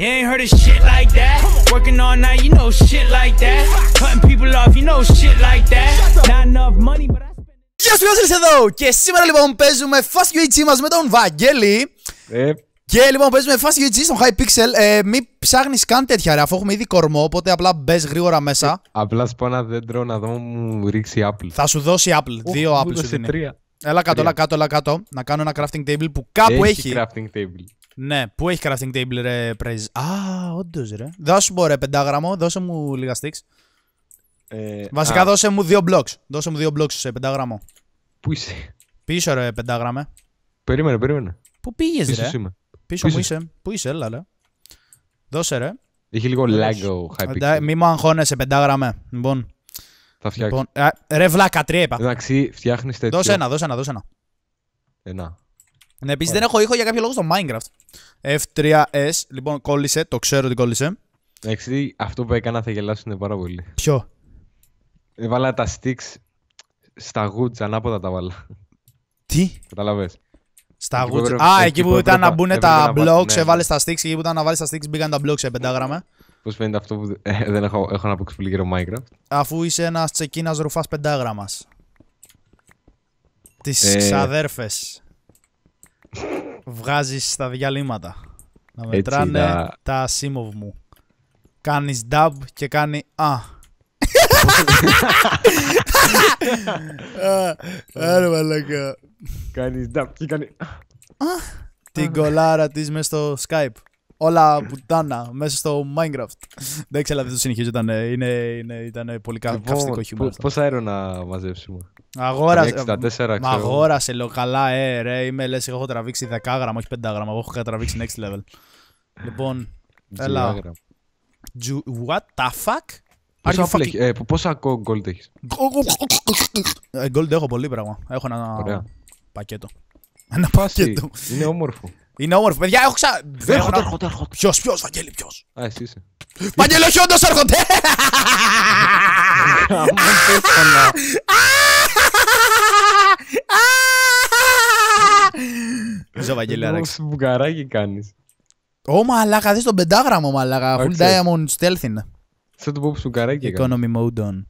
You ain't heard of shit like that. Working all night, you know shit like that. Cutting people off, you know shit like that. Not enough money, but I Γεια σου, Γιώργος, εδώ! Και σήμερα λοιπόν παίζουμε Fast UHG μας με τον Βαγγέλη. Ε. Και λοιπόν παίζουμε Fast UHG στον Hypixel. Ε, μην ψάχνεις καν τέτοια ρε, αφού έχουμε ήδη κορμό, οπότε απλά μπες γρήγορα μέσα. Ε, απλά πω ένα δέντρο να δω μου ρίξει Apple. Θα σου δώσει Apple, Οχ, δύο Apple σου δίνει. Τρία. Έλα κάτω, έλα κάτω, έλα κάτω. Να κάνω ένα crafting table που κάπου έχει. Έχει crafting table. Ναι, πού έχει crafting table ρε praise. Α, όντως ρε. Δώσε μου ρε πεντάγραμμο, δώσε μου λίγα sticks. Ε, Βασικά α. δώσε μου δύο blocks. Δώσε μου δύο blocks σε πεντάγραμμο. Πού είσαι. Πίσω ρε πεντάγραμμε. Περίμενε, περίμενε. Πού πήγες ρε. Είμαι. Πίσω, Πίσω μου είσαι. Πού είσαι, έλα ρε. Δώσε ρε. Είχε λίγο lag ο Μη μου αγχώνεσαι πεντάγραμμε. Λοιπόν. Θα φτιάξεις. Λοιπόν, ε, ρε βλάκα, τρία είπα. Εντάξει, φτιάχνεις τέτοιο. Δώσε ένα, δώσε ένα, δώσε ένα. Ένα. Ναι, επίσης δεν έχω ήχο για κάποιο λόγο στο Minecraft. F3S. Λοιπόν, κόλλησε. Το ξέρω ότι κόλλησε. Εντάξει, αυτό που έκανα θα γελάσουν πάρα πολύ. Ποιο? Έβαλα τα sticks στα γουτς, ανάποδα τα βάλα. Τι? Κατάλαβε. Στα γουτς. Α, εκεί, που, ήταν να μπουν τα blocks, ναι, ναι. έβαλες τα sticks. Εκεί που ήταν να βάλεις τα sticks, μπήκαν τα blocks σε πεντάγραμμα. Πώς φαίνεται αυτό που ε, δεν έχω, έχω να αποκτήσει πολύ καιρό Minecraft. Αφού είσαι ένας τσεκίνας ρουφάς πεντάγραμμας. Τις ε... ξαδέρφες βγάζεις τα διαλύματα. Να μετράνε τα... σύμμοβ μου. Κάνεις dub και κάνει α. Άρα μαλακά. Κάνεις dub και κάνει Την κολάρα της μέσα στο Skype. Όλα πουτάνα μέσα στο Minecraft. Δεν ξέρω, δεν το συνεχίζω. Ήταν, ε, είναι, πολύ καυστικό χιούμορ. Πόσα αέρο να μαζέψουμε. Αγόρασε. 64, ξέρω. Μα αγόρασε, λέω καλά, ε, ρε. Είμαι λες, έχω τραβήξει 10 γραμμα, όχι 5 γραμμα. Εγώ έχω τραβήξει next level. λοιπόν, έλα. What the fuck? Πόσα, fucking... ε, πόσα gold έχεις. Ε, gold έχω πολύ πράγμα. Έχω ένα Ωραία. πακέτο. Ένα πακέτο. Είναι όμορφο. Είναι όμορφο, παιδιά, έχω ξα... Έρχονται, έρχονται, έρχονται. Ποιος, ποιος, Βαγγέλη, ποιος. Α, εσύ είσαι. Βαγγέλη, όχι όντως έρχονται! Παίζω, Βαγγέλη, άραξε. μπουκαράκι κάνεις. Ω, μαλάκα, δει τον πεντάγραμμο, μαλάκα. Full diamond stealth είναι. Θα του πω σου έκανα. Economy mode on.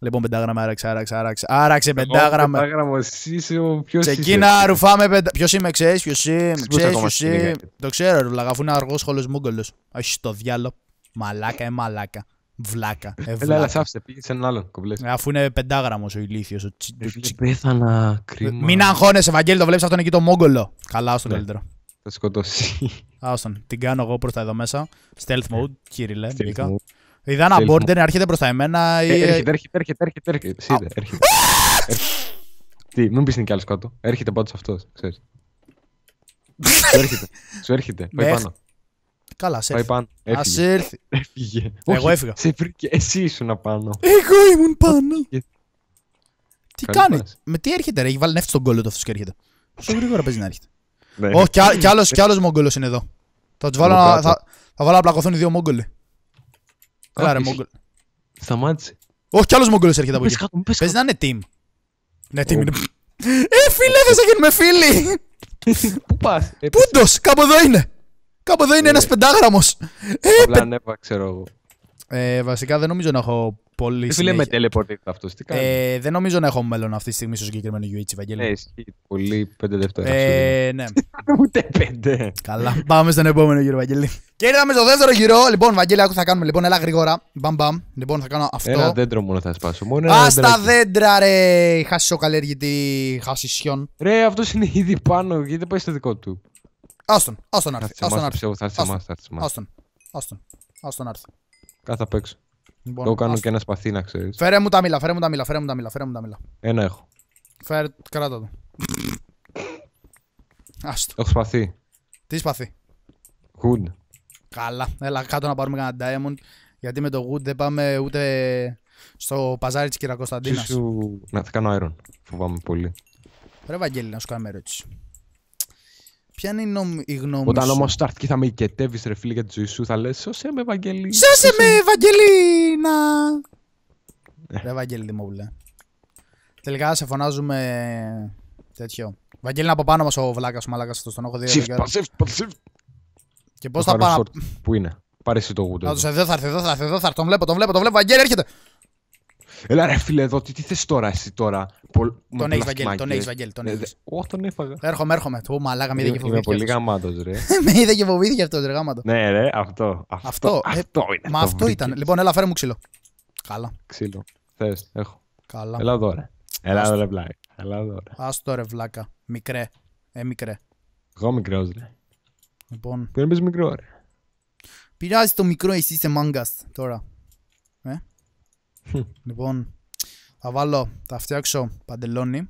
Λοιπόν, πεντάγραμμα άραξε, άραξε, άραξε. Άραξε πεντάγραμμα. Πεντάγραμμα, εσύ είσαι ο ποιος. Ξεκίνα, ρουφάμε πεντα... Ποιος είμαι, ξέρεις, ποιος είμαι, ξέρει, ποιο είμαι. Το ξέρω, ρε, αφού είναι αργός σχόλο μούγκολος. Όχι το διάλο. Μαλάκα, ε, μαλάκα. Βλάκα. Ε, ε, βλάκα. Έλα, άφησε, πήγε σε έναν άλλον. Ε, αφού είναι πεντάγραμμος ο ηλίθιος. Ο τσι, ε, τσι... Πέθανα, κρίμα. Μην αγχώνεσαι, Ευαγγέλη, το βλέπεις αυτόν εκεί το Μόγκολο. Καλά, άστον ναι. καλύτερο. Θα σκοτώσει. Άστον, την κάνω εγώ προς τα εδώ μέσα. Stealth mode, κύριε μπήκα. Είδα ένα border, έρχεται προς τα εμένα. Έρχεται, έρχεται, έρχεται. έρχεται, έρχεται. Τι, μην πεις την κι άλλο κάτω. Έρχεται πάντως αυτός, ξέρεις. Σου έρχεται. Σου έρχεται. Πάει πάνω. Καλά, σε έρθει. Ας έρθει. Έφυγε. Εγώ έφυγα. Σε βρήκε. Εσύ ήσουν απάνω. Εγώ ήμουν πάνω. Τι κάνει. Με τι έρχεται, ρε. Έχει βάλει νεύτη στον κόλλο του αυτός και έρχεται. Πόσο γρήγορα παίζει να έρχεται. Όχι, ναι. κι άλλο κι άλλος μόγκολος ναι. είναι εδώ. Θα τους βάλω ναι, να. Θα, βάλω να πλακωθούν οι δύο μόγκολοι. Καλά, ρε μόγκολο. Σταμάτησε. Όχι, κι άλλος μόγκολο έρχεται από εκεί. Παίζει να είναι team. Ναι, team είναι. Ε, φίλε, δεν σε γίνουμε φίλοι! Πού πας. Ε, Πούντο, κάπου εδώ είναι. Κάπου εδώ είναι ένας ε, πεντάγραμμος. Ε, απλά ανέβα, ξέρω εγώ. Ε, βασικά δεν νομίζω να έχω πολύ. Τι ε, φίλε με teleport αυτό, τι κάνει. Ε, δεν νομίζω να έχω μέλλον αυτή τη στιγμή στο συγκεκριμένο UH Βαγγέλη. Ναι, ισχύει πολύ. Πέντε λεπτά. Ε, ναι. Ούτε πέντε. Καλά, πάμε στον επόμενο γύρο, Βαγγέλη. Και ήρθαμε στο δεύτερο γύρο. Λοιπόν, Βαγγέλη, άκου θα κάνουμε. Λοιπόν, έλα γρήγορα. Μπαμ, μπαμ. Λοιπόν, θα κάνω αυτό. Ένα δέντρο μόνο θα σπάσω. Μόνο ένα Α τα δέντρα, ρε. Χάσει ο καλλιεργητή χασισιόν. Ρε, αυτός είναι ήδη πάνω. Γιατί δεν πάει στο δικό του. Άστον, άστον έρθει, Άστον Θα θα Άστον. Άστον. Άστον έρθει Κάθε απ' έξω. Λοιπόν, το κάνω και ένα σπαθί να ξέρεις. Φέρε μου τα μήλα, φέρε μου τα μήλα, φέρε μου τα μήλα, Ένα έχω. Φέρε, κράτα το. Άστο. Έχω σπαθί. Τι σπαθί. Good. Καλά. Έλα κάτω να πάρουμε κανένα diamond. Γιατί με το wood δεν πάμε ούτε στο παζάρι της κυρία Σου... Να θα κάνω iron. Φοβάμαι πολύ. Ρε Βαγγέλη, να σου κάνω ερώτηση. Ποια είναι η, η γνώμη σου. Όταν όμω τα θα με οικετεύει, ρε φίλε, για τη ζωή σου, θα λες: Σώσε με, Ευαγγελή. Σώσε με, Ευαγγελή! Να. Ε. Ρε Ευαγγελή Τελικά σε φωνάζουμε τέτοιο. Βαγγέλη από πάνω μας ο βλάκας ο μαλάκας στον τον έχω δει. Και πώς θα πάω. Πού είναι, πάρε το γούτο εδώ θα έρθει, εδώ θα έρθει, εδώ θα έρθει. Τον βλέπω, τον βλέπω, τον βλέπω. Βαγγέλη έρχεται. Έλα ρε φίλε εδώ, τι, τι θες τώρα εσύ τώρα. Πολ... Τον έχεις Βαγγέλη, τον ε, έχεις βαγγέλ. τον έχεις. Ω, τον έφαγα. Έρχομαι, έρχομαι. Του μαλάκα, με είδε και φοβήθηκε. Είμαι πολύ γαμάτος ρε. με είδε και φοβήθηκε αυτός ρε γάμματο. Ναι ρε, αυτό. Αυτό, αυτό, ε, είναι. Μα αυτό ήταν. Λοιπόν, έλα φέρε μου ξύλο. Καλά. Ξύλο. Θες, έχω. Καλά. Έλα εδώ ρε. Έλα εδώ ρε βλάκα. Έλα εδώ ρε. Άστο ρε βλάκα. Μικρέ. Ε, μικρέ. Εγώ λοιπόν. μικρός, ρε. Λοιπόν. μικρό Πειράζει το μικρό, εσύ είσαι μάγκας τώρα λοιπόν, θα βάλω, θα φτιάξω παντελόνι.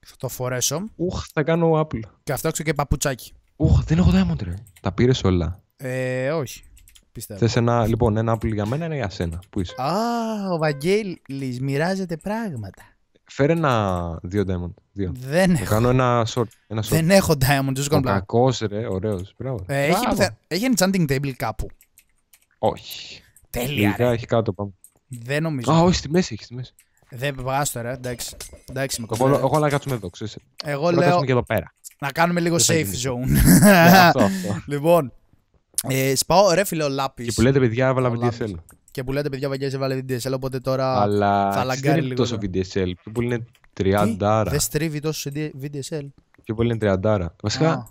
Θα το φορέσω. Ουχ, θα κάνω Apple. Και θα φτιάξω και παπουτσάκι. Ουχ, δεν έχω diamond ρε. Τα πήρες όλα. Ε, όχι. Πιστεύω. Θες ένα, λοιπόν, ένα Apple για μένα, ένα για σένα. Πού είσαι. Α, ο Βαγγέλης μοιράζεται πράγματα. Φέρε ένα δύο diamond. Δύο. Δεν έχω. Κάνω ένα short. Ένα short. Δεν έχω diamond, just κόμπλα. Κακός ρε, ωραίος. Ε, έχει, πιθα... έχει enchanting table κάπου. Όχι. Τέλεια. Τελικά έχει κάτω πάνω. Δεν νομίζω. Α, όχι, στη μέση έχει. Στη μέση. Δεν βγάζει τώρα, εντάξει. εντάξει εγώ, εγώ, εγώ να κάτσουμε εδώ, ξέρεις. Εγώ, λέω. Να και εδώ πέρα. Να κάνουμε λίγο safe zone. ναι, αυτό, αυτό. Λοιπόν, ε, σπάω ρε φίλε ο Λάπης. Και που λέτε παιδιά, με DSL. Και που λέτε παιδιά, παιδιά, βάλε DSL, οπότε τώρα Αλλά θα δεν είναι τόσο VDSL. Και που είναι 30. Λοιπόν, δεν στρίβει τόσο VDSL. Και που είναι 30. Βασικά,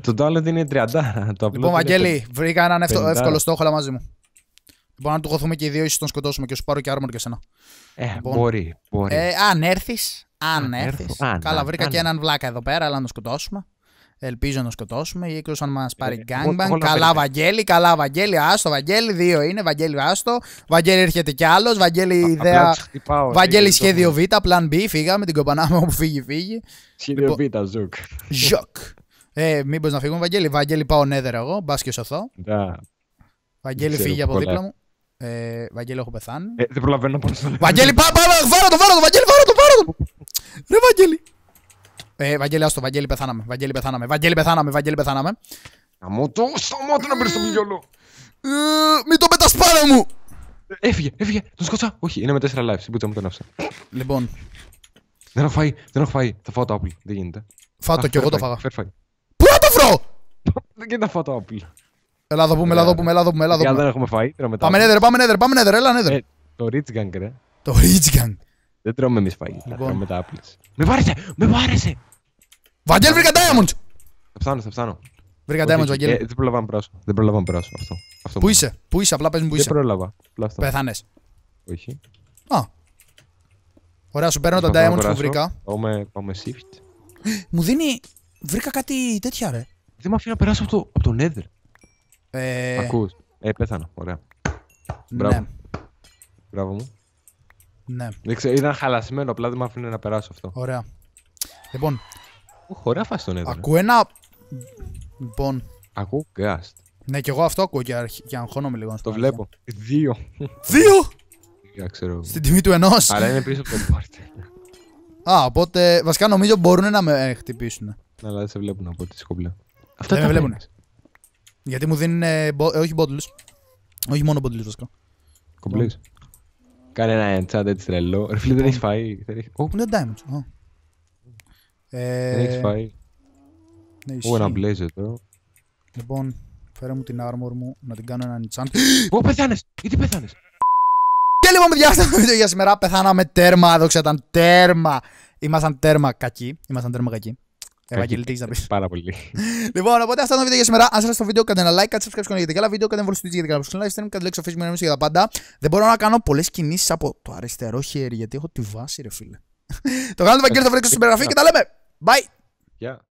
το download είναι 30. Το λοιπόν, Βαγγέλη, βρήκα έναν εύκολο στόχο μαζί μου. Μπορεί να του χωθούμε και οι δύο, ίσως τον σκοτώσουμε και σου πάρω και άρμορ και σένα. Ε, λοιπόν, μπορεί, μπορεί. Ε, αν έρθεις. Αν, έρθει. Ναι, καλά, αν, βρήκα αν... και έναν βλάκα εδώ πέρα, αλλά να τον σκοτώσουμε. Ελπίζω να τον σκοτώσουμε. Ή εκτός αν μας ε, πάρει γκάγκμπαν. Ε, καλά, Βαγγέλη, καλά, Βαγγέλη, άστο, Βαγγέλη. Δύο είναι, Βαγγέλη, άστο. Βαγγέλη έρχεται κι άλλος. Βαγγέλη, ιδέα. Βαγγέλη, σχέδιο Β, πλαν B. Φύγαμε την κομπανάμε όπου φύγει, φύγει. Σχέδιο λοιπόν, Β, Ζουκ. Ζοκ. Ε, Μήπως να φύγουμε, Βαγγέλη. Βαγγέλη, πάω νέδερα εγώ. Μπας και σωθώ. Ναι. Βαγγέλη, φύγει από δίπλα μου. Ε, Βαγγέλη, έχω πεθάνει. Ε, δεν προλαβαίνω να θα Βαγγέλη, πάμε, πάμε, βάρα το, βάρα το, Βαγγέλη, βάρα το, βάρα το. Ρε Βαγγέλη. Ε, Βαγγέλη, άστο, Βαγγέλη, πεθάναμε. Βαγγέλη, πεθάναμε. Βαγγέλη, πεθάναμε. Βαγγέλη, πεθάναμε. Αμώ το, να μπει το μυαλό. Ε, μην το μετασπάρε μου. Έφυγε, έφυγε. Τον σκότσα. Όχι, είναι με 4 lives. Μπούτσα μου τον άφησα. Λοιπόν. Δεν έχω φάει, δεν έχω φάει. Θα φάω το Apple. Δεν γίνεται. Φάω το κι εγώ το φάγα. Πού να το βρω! Δεν γίνεται να φάω το Apple. Ελλάδο πούμε, Ελλάδο πούμε, Ελλάδο πούμε. Ελλάδο πούμε. δεν έχουμε φάει, τρώμε τα. Πάμε νέδερ, πάμε νέδερ, πάμε νέδερ, έλα νέδερ. Ε, το Rich Gang, ρε. Το Rich Gang. Δεν τρώμε εμείς φαγητά, λοιπόν. τρώμε τα Apples. Με βάρεσε, με βάρεσε. Βαγγέλ, βρήκα diamonds. Θα ψάνω, θα ψάνω. Βρήκα diamonds, Βαγγέλ. Ε, δεν προλαβαίνω πράσω, δεν προλαβαίνω πράσω αυτό. αυτό πού είσαι, πού είσαι, απλά πες μου πού είσαι. Δεν πρόλαβα, Πεθάνες. Όχι. Α. Ωραία, σου παίρνω τα diamonds που βρήκα. Πάμε, πάμε shift. Μου δίνει, βρήκα κάτι τέτοια ρε. Δεν με αφήνει να περάσω από το, από το nether. Ε... Ακούς. Ε, πέθανα. Ωραία. Μπράβο. Ναι. Μπράβο μου. Ναι. Δεν ξέρω, ήταν χαλασμένο, απλά δεν με άφηνε να περάσω αυτό. Ωραία. Λοιπόν. Ωχ, ωραία φάση τον έδωνε. Ακούω ένα... Λοιπόν. Ακούω γκάστ. Ναι, και εγώ αυτό ακούω και, αρχ... και αγχώνομαι λίγο. Το βλέπω. Δύο. Δύο! Για ξέρω. Στην τιμή του ενός. Αλλά είναι πίσω από το πόρτε. Α, οπότε βασικά νομίζω μπορούν να με χτυπήσουν. Ναι, αλλά δεν σε βλέπουν από τη σκοπλέ. Αυτά δεν με βλέπουν. Γιατί μου δίνουν. Ε, ε όχι Όχι μόνο bottles. βασικά. Κομπλέ. Ναι. Κάνε ένα εντσάντ έτσι τρελό. Ρε φίλε δεν λοιπόν. έχεις φάει. Είναι diamonds. Ε, δεν έχεις φάει. Ναι, Ω ένα blazer Λοιπόν, φέρε μου την armor μου να την κάνω ένα enchant. Ω πεθάνες! Γιατί πεθάνες! Και λοιπόν, παιδιά, αυτό το βίντεο για σήμερα. Πεθάναμε τέρμα, δόξα ήταν τέρμα. Ήμασταν τέρμα κακοί. Ήμασταν τέρμα κακοί. Ευαγγελτή να πεις. Πάρα πολύ. λοιπόν, οπότε αυτό ήταν το βίντεο για σήμερα. Αν σα άρεσε το βίντεο, κάντε ένα like, κάτσε subscribe για τα καλά βίντεο, κάντε εμβολή στο για τα άλλα stream, κάντε μου αφήσει για τα πάντα. Δεν μπορώ να κάνω πολλές κινήσεις από το αριστερό χέρι γιατί έχω τη βάση, ρε φίλε. το κάνω το βίντεο θα βρίσκω στην περιγραφή και τα λέμε. Bye! Yeah.